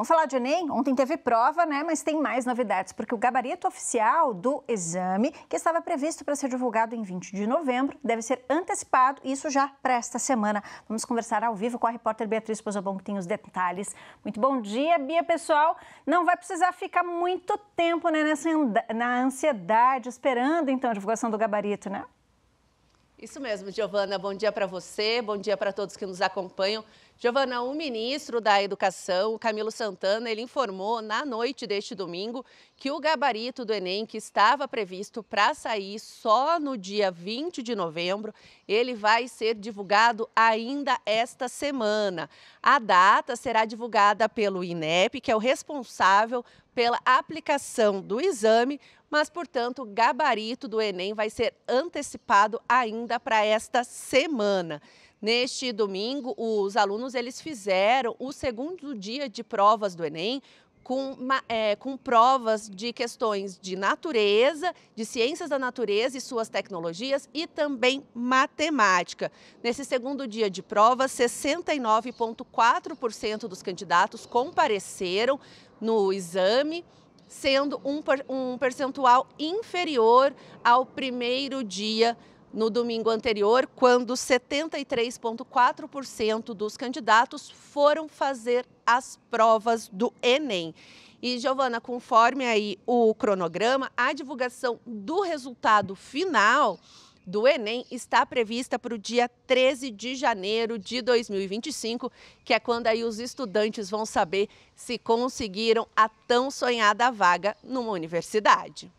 Vamos falar de Enem? Ontem teve prova, né? Mas tem mais novidades, porque o gabarito oficial do exame, que estava previsto para ser divulgado em 20 de novembro, deve ser antecipado, isso já para esta semana. Vamos conversar ao vivo com a repórter Beatriz Pozobon, que tem os detalhes. Muito bom dia, Bia, pessoal. Não vai precisar ficar muito tempo né, nessa, na ansiedade, esperando então a divulgação do gabarito, né? Isso mesmo, Giovana. Bom dia para você, bom dia para todos que nos acompanham. Giovana, o ministro da Educação, Camilo Santana, ele informou na noite deste domingo que o gabarito do Enem, que estava previsto para sair só no dia 20 de novembro, ele vai ser divulgado ainda esta semana. A data será divulgada pelo INEP, que é o responsável pela aplicação do exame, mas, portanto, o gabarito do Enem vai ser antecipado ainda para esta semana. Neste domingo, os alunos eles fizeram o segundo dia de provas do Enem com, é, com provas de questões de natureza, de ciências da natureza e suas tecnologias e também matemática. Nesse segundo dia de prova, 69,4% dos candidatos compareceram no exame sendo um, um percentual inferior ao primeiro dia no domingo anterior, quando 73,4% dos candidatos foram fazer as provas do Enem. E, Giovana, conforme aí o cronograma, a divulgação do resultado final do Enem está prevista para o dia 13 de janeiro de 2025, que é quando aí os estudantes vão saber se conseguiram a tão sonhada vaga numa universidade.